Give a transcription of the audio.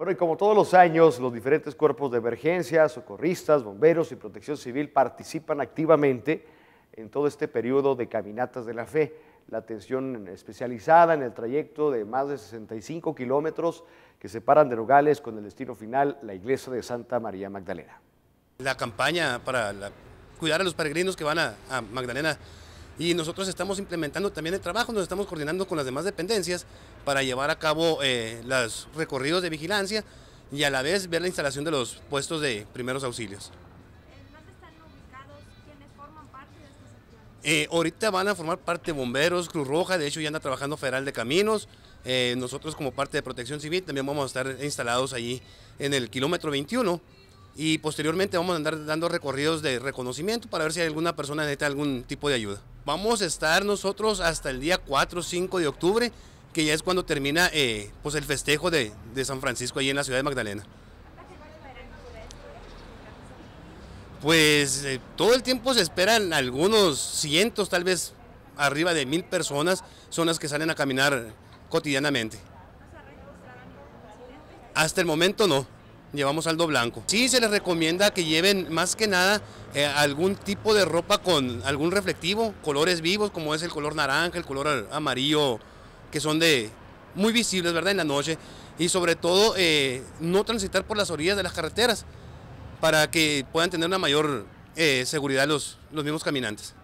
Bueno, y como todos los años, los diferentes cuerpos de emergencia, socorristas, bomberos y protección civil participan activamente en todo este periodo de caminatas de la fe. La atención especializada en el trayecto de más de 65 kilómetros que separan de Nogales con el destino final, la iglesia de Santa María Magdalena. La campaña para cuidar a los peregrinos que van a Magdalena y nosotros estamos implementando también el trabajo, nos estamos coordinando con las demás dependencias para llevar a cabo eh, los recorridos de vigilancia y a la vez ver la instalación de los puestos de primeros auxilios. Eh, eh ahorita van a formar parte bomberos, Cruz Roja, de hecho ya anda trabajando Federal de Caminos. Eh, nosotros como parte de Protección Civil también vamos a estar instalados allí en el kilómetro 21 y posteriormente vamos a andar dando recorridos de reconocimiento para ver si hay alguna persona necesita algún tipo de ayuda vamos a estar nosotros hasta el día 4 o 5 de octubre, que ya es cuando termina eh, pues el festejo de, San Francisco ahí en la ciudad de Magdalena. Pues eh, todo el tiempo se esperan algunos cientos, tal vez arriba de mil personas, son las que salen a caminar cotidianamente. Hasta el momento no llevamos saldo blanco. Sí se les recomienda que lleven más que nada eh, algún tipo de ropa con algún reflectivo, colores vivos como es el color naranja, el color amarillo, que son de muy visibles, ¿verdad? En la noche. Y sobre todo eh, no transitar por las orillas de las carreteras para que puedan tener una mayor eh, seguridad los mismos caminantes.